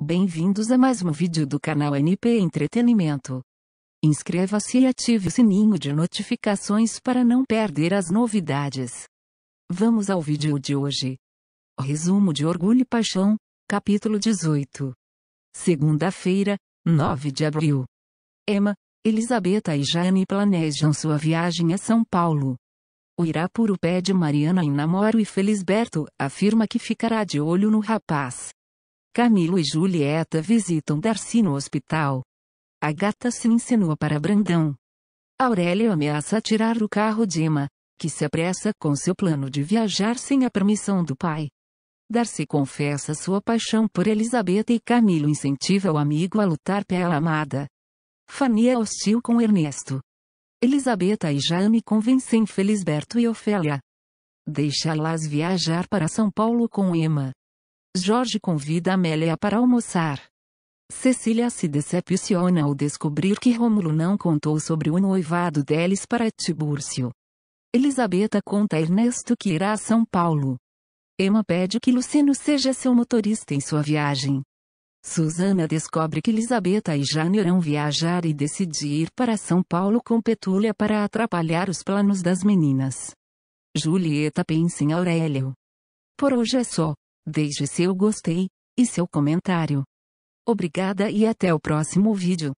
Bem-vindos a mais um vídeo do canal NP Entretenimento. Inscreva-se e ative o sininho de notificações para não perder as novidades. Vamos ao vídeo de hoje. Resumo de Orgulho e Paixão, capítulo 18. Segunda-feira, 9 de abril. Emma, Elisabetta e Jane planejam sua viagem a São Paulo. O Irapuru pede Mariana em namoro e Felisberto afirma que ficará de olho no rapaz. Camilo e Julieta visitam Darcy no hospital. A gata se insinua para Brandão. Aurélio ameaça tirar o carro de Emma, que se apressa com seu plano de viajar sem a permissão do pai. Darcy confessa sua paixão por Elizabeth e Camilo incentiva o amigo a lutar pela amada. Fanny é hostil com Ernesto. Elizabeth e Jane convencem Felisberto e Ofélia. Deixa-las viajar para São Paulo com Emma. Jorge convida Amélia para almoçar. Cecília se decepciona ao descobrir que Rômulo não contou sobre o noivado deles para Tibúrcio. Elisabeta conta a Ernesto que irá a São Paulo. Emma pede que Luciano seja seu motorista em sua viagem. Susana descobre que Elisabeta e Jane irão viajar e decide ir para São Paulo com Petúlia para atrapalhar os planos das meninas. Julieta pensa em Aurélio. Por hoje é só. Deixe seu gostei e seu comentário. Obrigada e até o próximo vídeo.